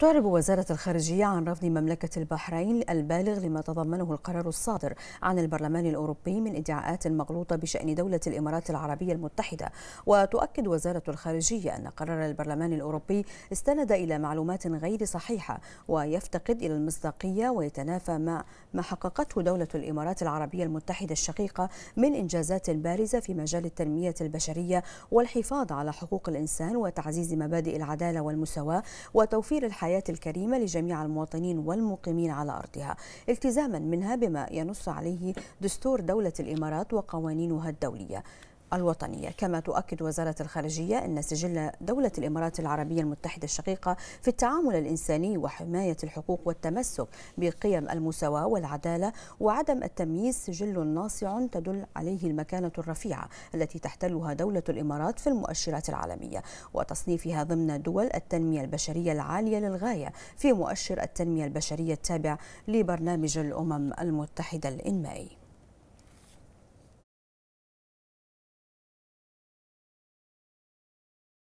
تعرب وزارة الخارجية عن رفض مملكة البحرين البالغ لما تضمنه القرار الصادر عن البرلمان الأوروبي من ادعاءات مغلوطة بشأن دولة الإمارات العربية المتحدة وتؤكد وزارة الخارجية أن قرار البرلمان الأوروبي استند إلى معلومات غير صحيحة ويفتقد إلى المصداقية ويتنافى مع ما حققته دولة الإمارات العربية المتحدة الشقيقة من إنجازات بارزة في مجال التنمية البشرية والحفاظ على حقوق الإنسان وتعزيز مبادئ العدالة والمساواة وتوفير الحياة الحياة الكريمة لجميع المواطنين والمقيمين على أرضها التزاما منها بما ينص عليه دستور دولة الإمارات وقوانينها الدولية الوطنية كما تؤكد وزارة الخارجية أن سجل دولة الإمارات العربية المتحدة الشقيقة في التعامل الإنساني وحماية الحقوق والتمسك بقيم المساواة والعدالة وعدم التمييز سجل ناصع تدل عليه المكانة الرفيعة التي تحتلها دولة الإمارات في المؤشرات العالمية وتصنيفها ضمن دول التنمية البشرية العالية للغاية في مؤشر التنمية البشرية التابع لبرنامج الأمم المتحدة الإنمائي